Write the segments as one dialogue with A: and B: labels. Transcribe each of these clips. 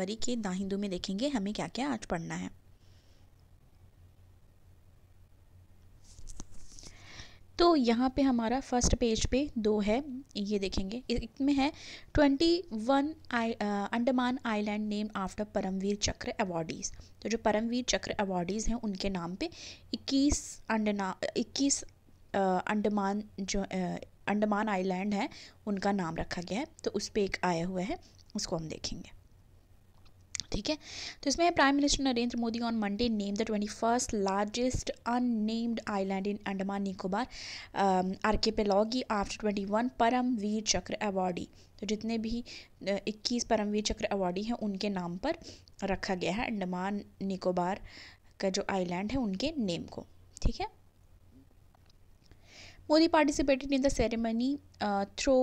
A: जनवरी के दा हिंदू में देखेंगे हमें क्या क्या आज पढ़ना है तो यहाँ पे हमारा फर्स्ट पेज पे दो है ये देखेंगे इसमें है ट्वेंटी वन आई Andaman island name after Paramvir Chakra awardees तो जो परमवीर चक्र अवार्डीज़ हैं उनके नाम पे इक्कीस अंडना इक्कीस अंडमान जो अंडमान आइलैंड है उनका नाम रखा गया है तो उस पर एक आया हुआ है उसको हम देखेंगे ठीक है तो इसमें prime minister Narendra Modi on Monday name the twenty first largest unnamed island in Andaman Nicobar are के लॉगी after twenty one Paramvir Chakra awardee तो जितने भी इक्कीस परमवीर चक्र अवार्डी हैं उनके नाम पर रखा गया है अंडमान निकोबार का जो आइलैंड है उनके नेम को ठीक है Modi participated in the ceremony through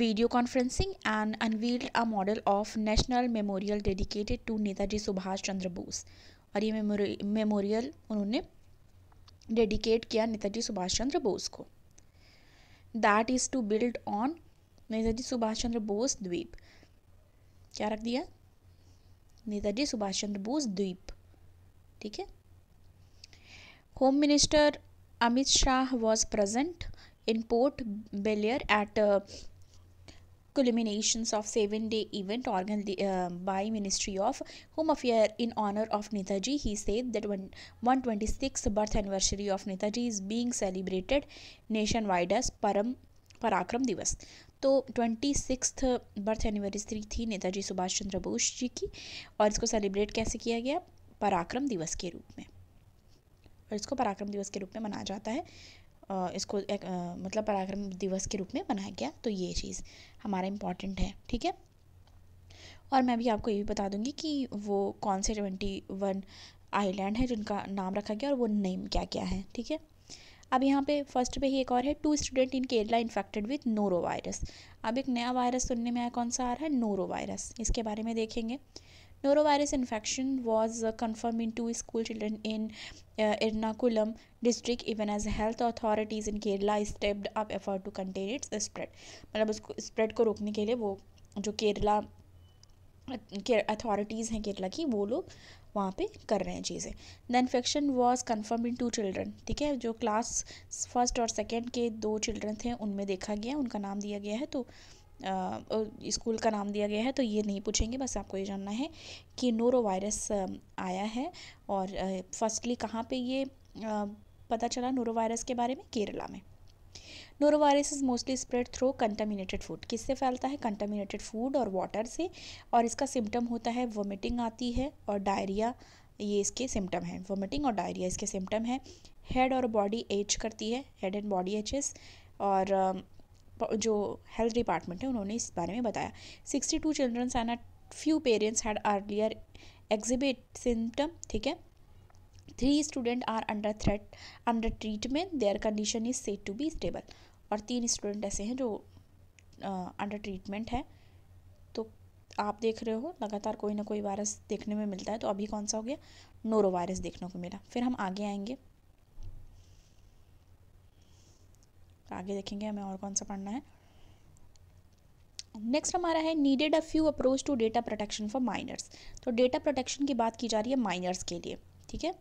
A: video conferencing and unveiled a model of National Memorial dedicated to Netaji Subhash Chandra Bose. और ये मेमोरियल उन्होंने डेडिकेट किया नेताजी सुभाष चंद्र बोस को that is to build on Netaji Subhash Chandra Bose द्वीप क्या रख दिया नेताजी सुभाष चंद्र बोस द्वीप ठीक है home minister Amit Shah was present in Port Belair at uh, culminations of seven-day event organized uh, by Ministry of Home Affairs in honor of Netaji. He said that when 126th birth anniversary of Netaji is being celebrated nationwide as Param पराक्रम दिवस तो twenty six birth anniversary थी नेताजी सुभाष चंद्र बोस जी की और इसको celebrate कैसे किया गया पराक्रम दिवस के रूप में और इसको पराक्रम दिवस के रूप में मनाया जाता है इसको एक, आ, मतलब पराक्रम दिवस के रूप में मनाया गया तो ये चीज़ हमारा इम्पॉर्टेंट है ठीक है और मैं भी आपको ये भी बता दूंगी कि वो कौन से ट्वेंटी वन आईलैंड है जिनका नाम रखा गया और वो नेम क्या क्या है ठीक है अब यहाँ पे फर्स्ट पे ही एक और है two student in Kerala infected with norovirus अब एक नया वायरस सुनने में आया कौन सा आ रहा है नोरो वायरस इसके बारे में देखेंगे Norovirus infection was uh, confirmed in two school children in uh, Ernakulam district even as health authorities in Kerala stepped up effort to contain its spread. मतलब उसको स्प्रेड को रोकने के लिए वो जो के अथॉरिटीज़ हैं केरला की वो लोग वहाँ पे कर रहे हैं चीज़ें the infection was confirm in two children ठीक है जो क्लास फर्स्ट और सेकेंड के दो चिल्ड्रन थे उनमें देखा गया उनका नाम दिया गया है तो स्कूल का नाम दिया गया है तो ये नहीं पूछेंगे बस आपको ये जानना है कि नोरो वायरस आया है और फर्स्टली कहाँ पे ये पता चला नोरो वायरस के बारे में केरला में norovirus is mostly spread through contaminated food किससे फैलता है कंटामिनेटेड फूड और वाटर से और इसका सिम्टम होता है वोमिटिंग आती है और डायरिया ये इसके सिम्टम हैं वोमिटिंग और डायरिया इसके सिम्टम हैं हेड और बॉडी एच करती है हेड एंड बॉडी एचेस और जो हेल्थ डिपार्टमेंट है उन्होंने इस बारे में बताया sixty two childrens and few parents had earlier exhibit symptom ठीक है three student are under threat under treatment their condition is set to be stable और तीन स्टूडेंट ऐसे हैं जो अंडर uh, ट्रीटमेंट है तो आप देख रहे हो लगातार कोई ना कोई वायरस देखने में मिलता है तो अभी कौन सा हो गया नोरो वायरस देखने को मिला फिर हम आगे आएंगे आगे देखेंगे हमें और कौन सा पढ़ना है नेक्स्ट हमारा है needed a few approach to data protection for minors तो डेटा प्रोटेक्शन की बात की जा रही है माइनर्स के लिए ठीक है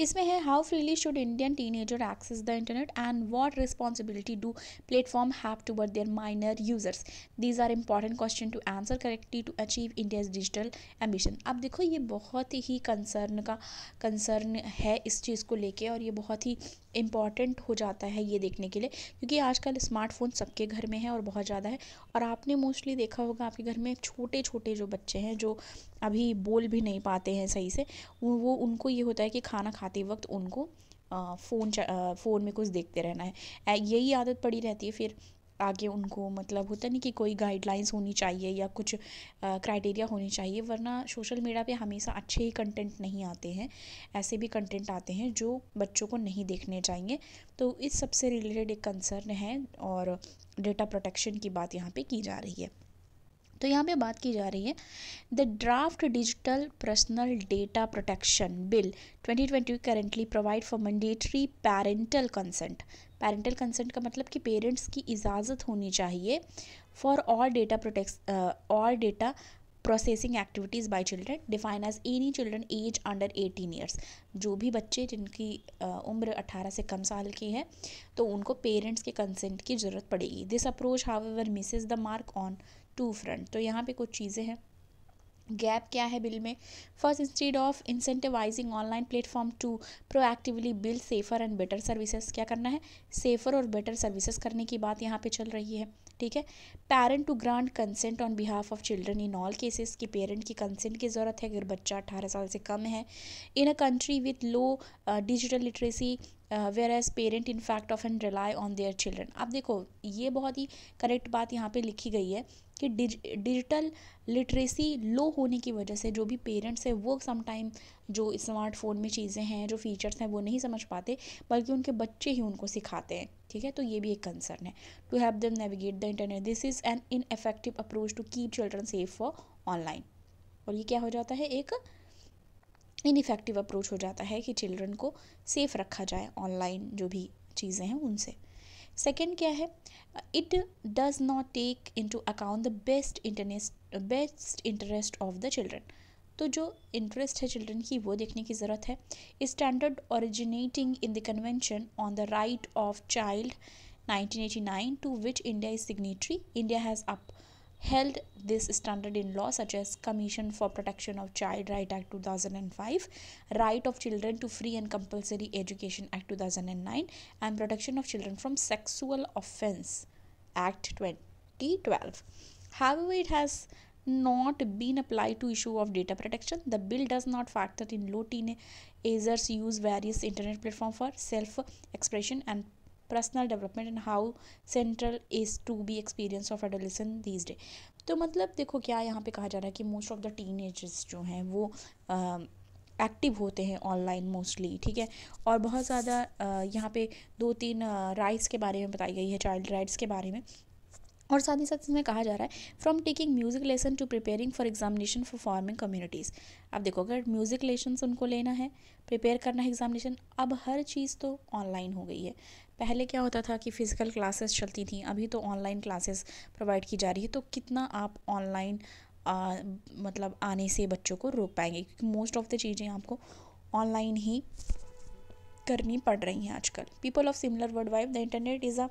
A: इसमें है how freely should Indian teenager access the internet and what responsibility do platform have to ward their minor users these are important question to answer correctly to achieve India's digital ambition अब देखो ये बहुत ही concern का concern है इस चीज़ को लेके और ये बहुत ही इम्पॉर्टेंट हो जाता है ये देखने के लिए क्योंकि आजकल स्मार्टफ़ोन सबके घर में है और बहुत ज़्यादा है और आपने मोस्टली देखा होगा आपके घर में छोटे छोटे जो बच्चे हैं जो अभी बोल भी नहीं पाते हैं सही से वो उनको ये होता है कि खाना खाते वक्त उनको फ़ोन फ़ोन में कुछ देखते रहना है यही आदत पड़ी रहती है फिर आगे उनको मतलब होता नहीं कि कोई गाइडलाइंस होनी चाहिए या कुछ क्राइटेरिया होनी चाहिए वरना सोशल मीडिया पे हमेशा अच्छे ही कंटेंट नहीं आते हैं ऐसे भी कंटेंट आते हैं जो बच्चों को नहीं देखने चाहिए तो इस सबसे रिलेटेड एक कंसर्न है और डेटा प्रोटेक्शन की बात यहाँ पर की जा रही है तो यहाँ पे बात की जा रही है the draft digital personal data protection bill 2020 currently provide for mandatory parental consent parental consent का मतलब कि पेरेंट्स की इजाज़त होनी चाहिए for all data protects all data processing activities by children define age any children age under eighteen years जो भी बच्चे जिनकी uh, उम्र अट्ठारह से कम साल की है तो उनको पेरेंट्स के कंसेंट की ज़रूरत पड़ेगी this approach however misses the mark on two front तो यहाँ पे कुछ चीज़ें हैं गैप क्या है बिल में first instead of incentivising online platform to proactively build safer and better services क्या करना है सेफर और बेटर सर्विसेज करने की बात यहाँ पे चल रही है ठीक है parent to grant consent on behalf of children in all cases कि पेरेंट की कंसेंट की ज़रूरत है अगर बच्चा अट्ठारह साल से कम है in a country with low digital literacy whereas parent in fact ऑफ एंड रिलाई ऑन देयर चिल्ड्रन अब देखो ये बहुत ही करेक्ट बात यहाँ पे लिखी गई है कि डिज डिजिटल लिटरेसी लो होने की वजह से जो भी पेरेंट्स हैं वो समटाइम जो स्मार्टफोन में चीज़ें हैं जो फीचर्स हैं वो नहीं समझ पाते बल्कि उनके बच्चे ही उनको सिखाते हैं ठीक है तो ये भी एक कंसर्न है to have them navigate the internet this is an ineffective approach to keep children safe for online और ये क्या हो जाता है एक इनफेक्टिव अप्रोच हो जाता है कि चिल्ड्रन को सेफ रखा जाए ऑनलाइन जो भी चीज़ें हैं उनसे सेकेंड क्या है it does not take into account the best interest best interest of the children तो जो इंटरेस्ट है चिल्ड्रन की वो देखने की ज़रूरत है standard originating in the convention on the right of child 1989 to which India is signatory India has up held this standard in law such as commission for protection of child right act 2005 right of children to free and compulsory education act 2009 and protection of children from sexual offense act 2012 however it has not been applied to issue of data protection the bill does not factor in low teenagers use various internet platform for self expression and personal development and how central is to be experience of adolescence these day तो मतलब देखो क्या यहाँ पे कहा जा रहा है कि most of the teenagers जो हैं वो एक्टिव होते हैं ऑनलाइन मोस्टली ठीक है और बहुत ज़्यादा यहाँ पे दो तीन राइट्स के बारे में बताई गई है चाइल्ड राइट्स के बारे में और साथ ही साथ इसमें कहा जा रहा है from taking music lesson to preparing for examination for farming communities अब देखो अगर म्यूज़िक लेसन उनको लेना है प्रिपेयर करना है एग्जामिनेशन अब हर चीज़ तो ऑनलाइन हो गई है पहले क्या होता था कि फ़िज़िकल क्लासेस चलती थी अभी तो ऑनलाइन क्लासेस प्रोवाइड की जा रही है तो कितना आप ऑनलाइन मतलब आने से बच्चों को रोक पाएंगे क्योंकि मोस्ट ऑफ़ द चीज़ें आपको ऑनलाइन ही करनी पड़ रही हैं आजकल people of similar world wide the internet is a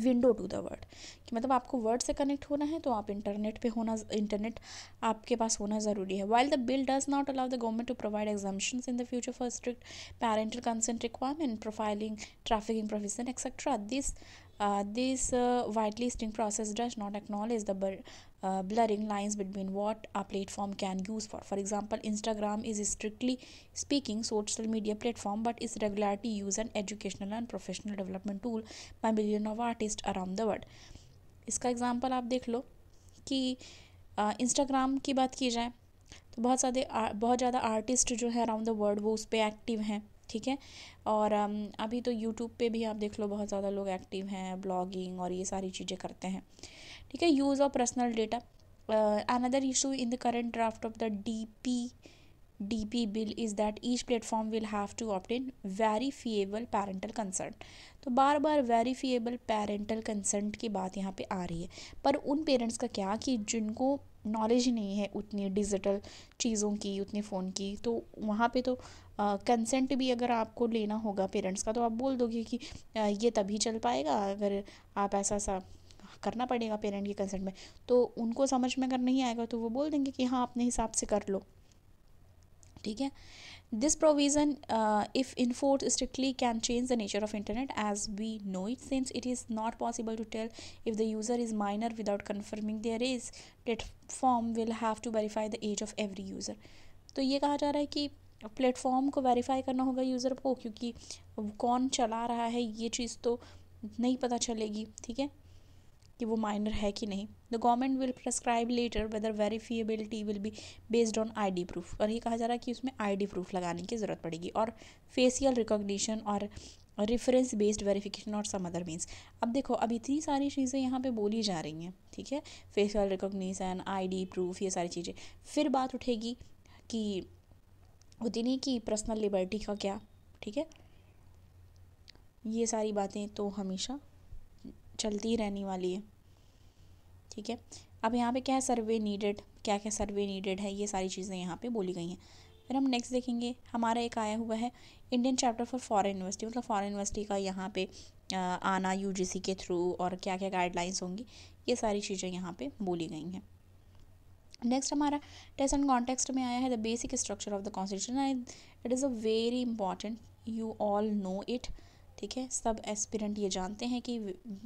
A: window to the world कि मतलब आपको वर्ड से कनेक्ट होना है तो आप इंटरनेट पे होना इंटरनेट आपके पास होना ज़रूरी है while the bill does not allow the government to provide exemption in the future for strict parental consent requirement profiling trafficking provision etcetera this this uh, whitelisting process does not acknowledge the bur uh, blurring lines between what a platform can use for for example instagram is strictly speaking social media platform but its regularity used an educational and professional development tool by millions of artists around the world iska example aap dekh lo ki uh, instagram ki baat ki jaye तो बहुत सारे बहुत ज़्यादा artist जो है around the world वो उस पर एक्टिव हैं ठीक है और अभी तो यूट्यूब पे भी आप देख लो बहुत ज़्यादा लोग एक्टिव हैं ब्लॉगिंग और ये सारी चीज़ें करते हैं ठीक है use of personal data another issue in the current draft of the D P DP bill is that each platform will have to obtain verifiable parental consent. तो बार बार verifiable parental consent की बात यहाँ पे आ रही है पर उन पेरेंट्स का क्या कि जिनको नॉलेज ही नहीं है उतनी डिजिटल चीज़ों की उतने फ़ोन की तो वहाँ पे तो कंसेंट भी अगर आपको लेना होगा पेरेंट्स का तो आप बोल दोगे कि आ, ये तभी चल पाएगा अगर आप ऐसा सा करना पड़ेगा पेरेंट के कंसेंट में तो उनको समझ में अगर नहीं आएगा तो वो बोल देंगे कि हाँ अपने हिसाब से कर लो ठीक है this provision if enforce strictly can change the nature of internet as we know it since it is not possible to tell if the user is minor without confirming their is platform will have to verify the age of every user तो ये कहा जा रहा है कि platform को verify करना होगा यूज़र को क्योंकि कौन चला रहा है ये चीज़ तो नहीं पता चलेगी ठीक है कि वो माइनर है कि नहीं the government will prescribe later whether verifiability will be based on ID proof और ये कहा जा रहा है कि उसमें आईडी प्रूफ लगाने की ज़रूरत पड़ेगी और फेसियल रिकॉग्निशन और रेफरेंस बेस्ड वेरिफिकेशन और सम अदर मीन्स अब देखो अब इतनी सारी चीज़ें यहाँ पे बोली जा रही हैं ठीक है फेसियल रिकॉग्निशन आईडी प्रूफ ये सारी चीज़ें फिर बात उठेगी कि होती नहीं कि पर्सनल लिबर्टी का क्या ठीक है ये सारी बातें तो हमेशा चलती रहने वाली है ठीक है अब यहाँ पे क्या है सर्वे नीडेड क्या क्या सर्वे नीडेड है ये सारी चीज़ें यहाँ पे बोली गई हैं फिर हम नेक्स्ट देखेंगे हमारा एक आया हुआ है Indian chapter for foreign university मतलब फॉरेन यूनिवर्सिटी का यहाँ पे आना यूजीसी के थ्रू और क्या क्या गाइडलाइंस होंगी ये सारी चीज़ें यहाँ पर बोली गई हैं नेक्स्ट हमारा टेस्ट एंड कॉन्टेक्स्ट में आया है the basic structure of the constitution and it is a very important you all know it ठीक है सब एस्पिरेंट ये जानते हैं कि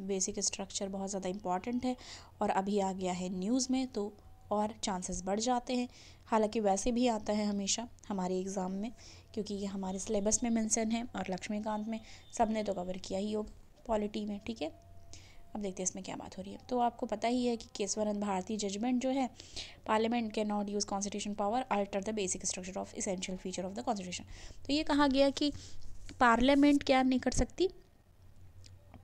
A: बेसिक स्ट्रक्चर बहुत ज़्यादा इम्पॉर्टेंट है और अभी आ गया है न्यूज़ में तो और चांसेस बढ़ जाते हैं हालांकि वैसे भी आता है हमेशा हमारे एग्ज़ाम में क्योंकि ये हमारे सिलेबस में मेंशन है और लक्ष्मीकांत में सब ने तो कवर किया ही होगा पॉलिटी में ठीक है अब देखते हैं इसमें क्या बात हो रही है तो आपको पता ही है कि केसवरंद भारती जजमेंट जो है parliament can not use constitution power alter the basic structure of essential feature of the constitution तो ये कहा गया कि पार्लियामेंट क्या नहीं कर सकती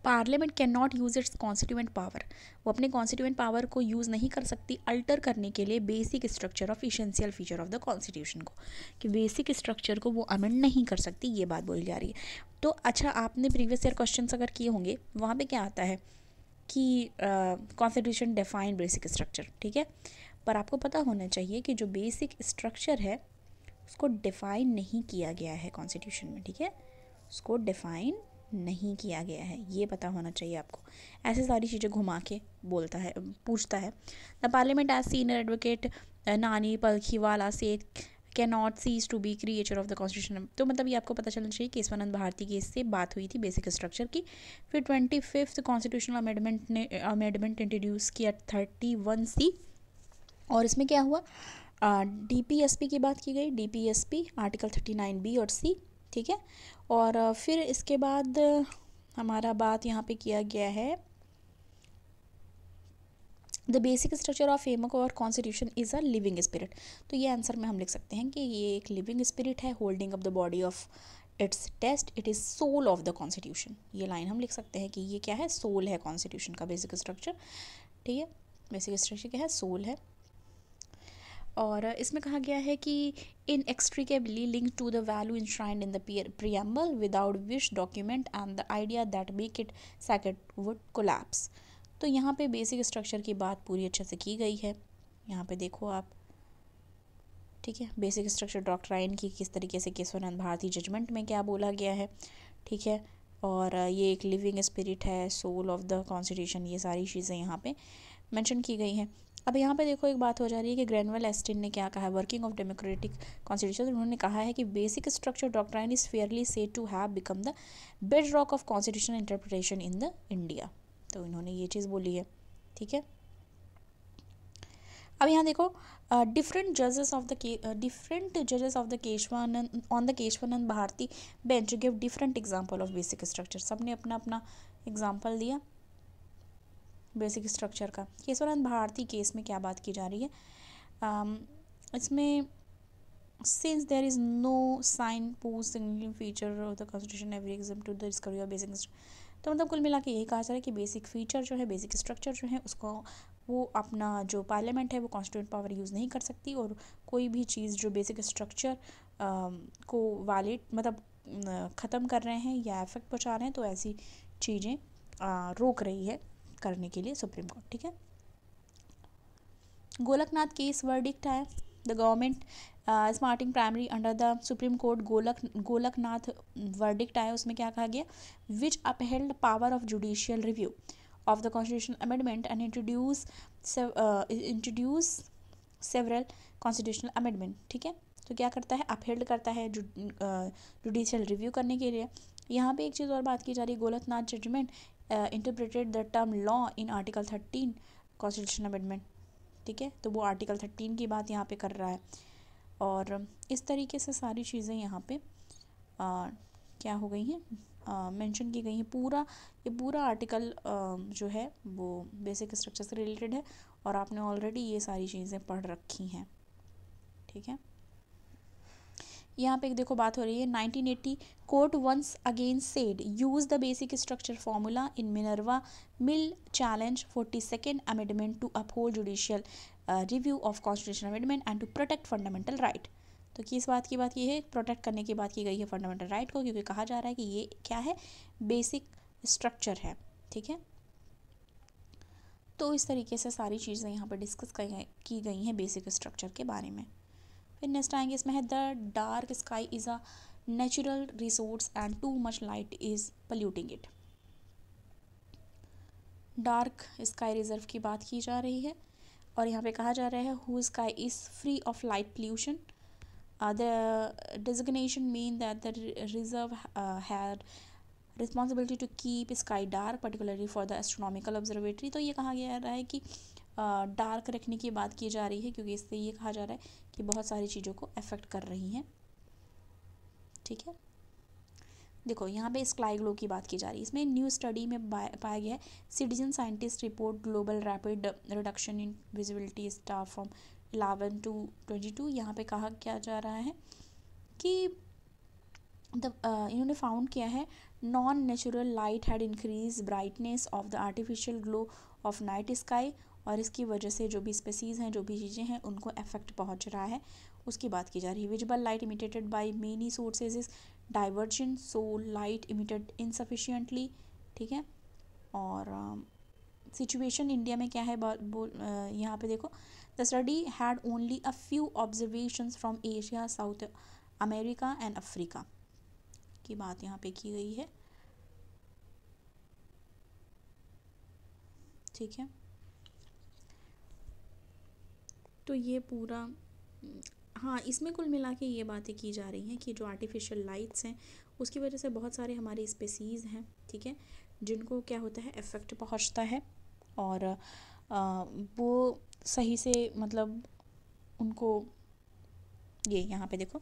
A: parliament can not use its constituent power वो अपने कॉन्स्टिट्यूएंट पावर को यूज़ नहीं कर सकती अल्टर करने के लिए basic structure of essential feature of the constitution को कि बेसिक स्ट्रक्चर को वो अमेंड नहीं कर सकती ये बात बोली जा रही है तो अच्छा आपने प्रीवियस ईयर क्वेश्चन अगर किए होंगे वहाँ पर क्या आता है कि कॉन्स्टिट्यूशन डिफाइन बेसिक स्ट्रक्चर ठीक है पर आपको पता होना चाहिए कि जो बेसिक स्ट्रक्चर है उसको डिफाइन नहीं किया गया है कॉन्स्टिट्यूशन में ठीक है उसको डिफ़ाइन नहीं किया गया है ये पता होना चाहिए आपको ऐसे सारी चीज़ें घुमा के बोलता है पूछता है the parliament as senior advocate Nani Palkhivala से can not cease to be creature of the constitution तो मतलब ये आपको पता चलना चाहिए केसवानंद भारती केस से बात हुई थी बेसिक स्ट्रक्चर की फिर ट्वेंटी फिफ्थ कॉन्स्टिट्यूशनल अमेंडमेंट ने अमेंडमेंट uh, इंट्रोड्यूस किया थर्टी वन सी और इसमें क्या हुआ डी पी एस पी की बात की गई D P S P article thirty nine B और सी ठीक है और फिर इसके बाद हमारा बात यहाँ पे किया गया है द बेसिक स्ट्रक्चर ऑफ एमक और constitution is a living spirit तो ये आंसर में हम लिख सकते हैं कि ये एक लिविंग स्पिरिट है holding of the body of its test it is soul of the constitution ये लाइन हम लिख सकते हैं कि ये क्या है सोल है कॉन्स्टिट्यूशन का बेसिक स्ट्रक्चर ठीक है बेसिक स्ट्रक्चर क्या है सोल है और इसमें कहा गया है कि inextricably link to the value enshrine in the preamble without which document and the idea that make it sacred would collapse तो यहाँ पे बेसिक स्ट्रक्चर की बात पूरी अच्छे से की गई है यहाँ पे देखो आप ठीक है बेसिक स्ट्रक्चर आइन की किस तरीके से केशवानंद भारती जजमेंट में क्या बोला गया है ठीक है और ये एक लिविंग स्पिरिट है सोल ऑफ द कॉन्स्टिट्यूशन ये सारी चीज़ें यहाँ पे मेंशन की गई हैं अब यहाँ पे देखो एक बात हो जा रही है कि ग्रैनवेल एस्टिन ने क्या कहा है वर्किंग ऑफ डेमोक्रेटिक कॉन्स्टिट्यूशन उन्होंने कहा है कि basic structure doctrine is fairly said to have become the bedrock of constitution interpretation in the India तो इन्होंने ये चीज़ बोली है ठीक है अब यहाँ देखो डिफरेंट जजेस ऑफ द डिफरेंट जजेस of the Keshavananda on the Keshavananda Bharti bench give different example of basic structure सब ने अपना अपना एग्जाम्पल दिया बेसिक स्ट्रक्चर का केसवानंद भारती केस में क्या बात की जा रही है um, इसमें since there is no sign post significant feature of the constitution every exam to the discovery of basic तो मतलब कुल मिला के यही कहा जा रहा है कि बेसिक फीचर जो है बेसिक स्ट्रक्चर जो है उसको वो अपना जो पार्लियामेंट है वो कॉन्स्टिट्यूंट पावर यूज़ नहीं कर सकती और कोई भी चीज़ जो बेसिक स्ट्रक्चर को वायलेट मतलब ख़त्म कर रहे हैं या इफेक्ट पहुँचा रहे हैं तो ऐसी चीज़ें रोक रही है करने के लिए सुप्रीम कोर्ट ठीक है गोलकनाथ केस वर्डिक्ट है the government smarting primary under the supreme court Golak Golaknath verdict आया उसमें क्या कहा गया which upheld power of judicial review of the constitution amendment and introduce introduce several constitutional amendment ठीक है तो क्या करता है अपहेल्ड करता है जुडिशियल रिव्यू uh, करने के लिए यहाँ पे एक चीज़ और बात की जा रही है Golaknath judgment interpreted the term law in article thirteen constitution amendment ठीक है तो वो आर्टिकल थर्टीन की बात यहाँ पे कर रहा है और um, इस तरीके से सारी चीज़ें यहाँ पे आ, uh, क्या हो गई हैं मेंशन uh, की गई हैं पूरा ये पूरा आर्टिकल आ, um, जो है वो बेसिक स्ट्रक्चर से रिलेटेड है और आपने ऑलरेडी ये सारी चीज़ें पढ़ रखी हैं ठीक है यहाँ पे देखो बात हो रही है 1980 court once again said use the basic structure formula in Minerva mill challenge forty second amendment to uphold judicial review of constitution amendment and to protect fundamental right तो किस बात की बात की है प्रोटेक्ट करने की बात की गई है फंडामेंटल राइट right को क्योंकि कहा जा रहा है कि ये क्या है बेसिक स्ट्रक्चर है ठीक है तो इस तरीके से सारी चीज़ें यहाँ पर डिस्कस की गई हैं बेसिक स्ट्रक्चर के बारे में फिर नेक्स्ट आएंगे इसमें है the dark sky is a natural resource and too much light is polluting it dark sky reserve की बात की जा रही है और यहाँ पे कहा जा रहा है who sky is free of light pollution the designation mean that the reserve uh, responsibility to keep sky dark particularly for the astronomical observatory तो ये कहा गया रहा है कि डार्क रखने की बात की जा रही है क्योंकि इससे ये कहा जा रहा है कि बहुत सारी चीज़ों को अफेक्ट कर रही हैं ठीक है देखो यहाँ पे स्क्लाई ग्लो की बात की जा रही है इसमें न्यू स्टडी में पाया गया है citizen scientist report global rapid reduction in visibility star from eleven to twenty two यहाँ पर कहा क्या जा रहा है कि द इन्होंने फाउंड किया है non natural light had increase brightness of the artificial glow of night sky और इसकी वजह से जो भी स्पेसीज़ हैं जो भी चीज़ें हैं उनको इफ़ेक्ट पहुंच रहा है उसकी बात की जा रही है visible light emitted by many sources is diversion so light emitted insufficiently ठीक है और सिचुएशन uh, इंडिया में क्या है uh, यहाँ पे देखो the study had only a few observation from Asia South America and Africa की बात यहाँ पे की गई है ठीक है तो ये पूरा हाँ इसमें कुल मिला के ये बातें की जा रही हैं कि जो आर्टिफिशियल लाइट्स हैं उसकी वजह से बहुत सारे हमारे स्पेसीज़ हैं ठीक है जिनको क्या होता है इफ़ेक्ट पहुँचता है और आ, वो सही से मतलब उनको ये यहाँ पे देखो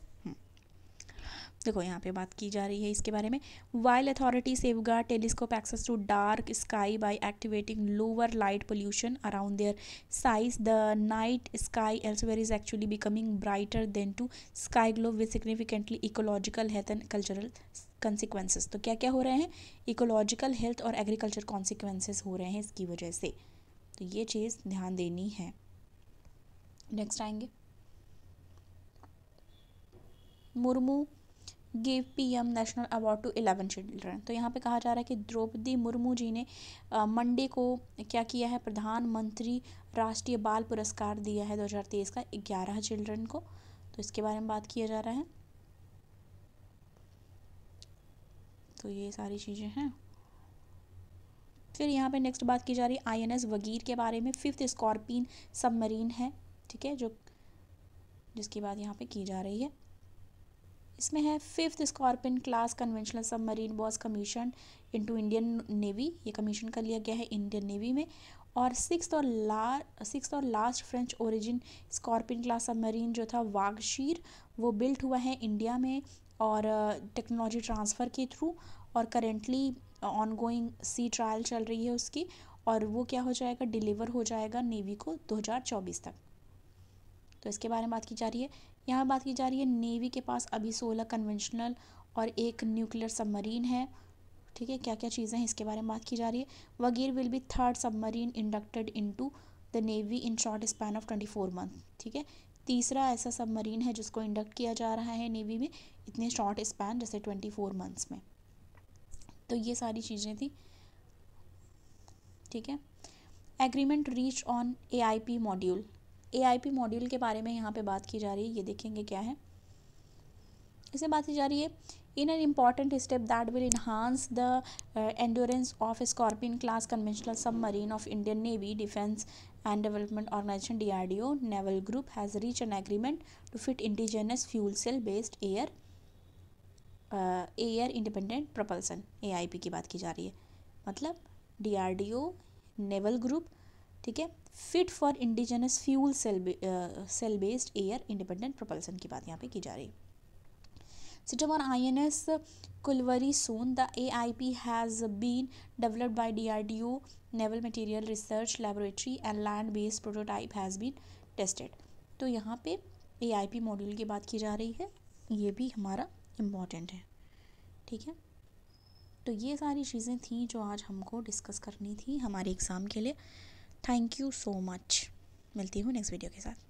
A: देखो यहाँ पे बात की जा रही है इसके बारे में while authority guard telescope access to dark sky by activating lower light pollution around their साइज the night sky elsewhere is actually becoming brighter than to sky globe with significantly ecological health and cultural consequences तो क्या क्या हो रहे हैं ecological health और agriculture consequences हो रहे हैं इसकी वजह से तो ये चीज़ ध्यान देनी है नेक्स्ट आएंगे Murmu give PM national award to eleven children तो यहाँ पे कहा जा रहा है कि द्रौपदी मुर्मू जी ने मंडे को क्या किया है प्रधानमंत्री राष्ट्रीय बाल पुरस्कार दिया है 2023 का 11 चिल्ड्रन को तो इसके बारे में बात किया जा रहा है तो ये सारी चीज़ें हैं फिर यहाँ पे नेक्स्ट बात की जा रही है आई वगीर के बारे में फिफ्थ स्कॉर्पिन सबमरीन है ठीक है जो जिसकी बात यहाँ पे की जा रही है इसमें है fifth Scorpene class conventional submarine was commission into Indian navy ये कमीशन कर लिया गया है इंडियन नेवी में और सिक्स और ला सिक्स और last French origin Scorpene class submarine जो था वागशीर वो बिल्ट हुआ है इंडिया में और टेक्नोलॉजी uh, ट्रांसफ़र के थ्रू और करेंटली ऑनगोइंग सी ट्रायल चल रही है उसकी और वो क्या हो जाएगा डिलीवर हो जाएगा नेवी को 2024 तक तो इसके बारे में बात की जा रही है यहाँ बात की जा रही है नेवी के पास अभी सोलह कन्वेंशनल और एक न्यूक्लियर सबमरीन है ठीक है क्या क्या चीज़ें हैं इसके बारे में बात की जा रही है Vagir will be third submarine inducted to the navy in short span of twenty four month ठीक है तीसरा ऐसा सबमरीन है जिसको इंडक्ट किया जा रहा है नेवी में इतने शॉर्ट स्पैन जैसे ट्वेंटी फोर मंथ्स में तो ये सारी चीज़ें थी ठीक है agreement reach on A I P module A I P module के बारे में यहाँ पे बात की जा रही है ये देखेंगे क्या है इसे बात की जा रही है in an important step that will enhance the endurance of Scorpene class conventional submarine of Indian navy defence and development organisation D R D O naval group has reach an agreement to fit indigenous fuel cell based air air independent propulsion A I P की बात की जा रही है मतलब D R D O naval group ठीक है fit for indigenous fuel cell cell based air independent propulsion की बात यहाँ पे की जा रही है सिटम और I N S Kalvari soon the A I P has been developed by D R D O naval material research laboratory and land based prototype has been tested तो यहाँ पे ए आई पी मॉड्यूल की बात की जा रही है ये भी हमारा इम्पोर्टेंट है ठीक है तो ये सारी चीज़ें थी जो आज हमको डिस्कस करनी थी हमारे एग्ज़ाम के लिए थैंक यू सो मच मिलती हूँ नेक्स्ट वीडियो के साथ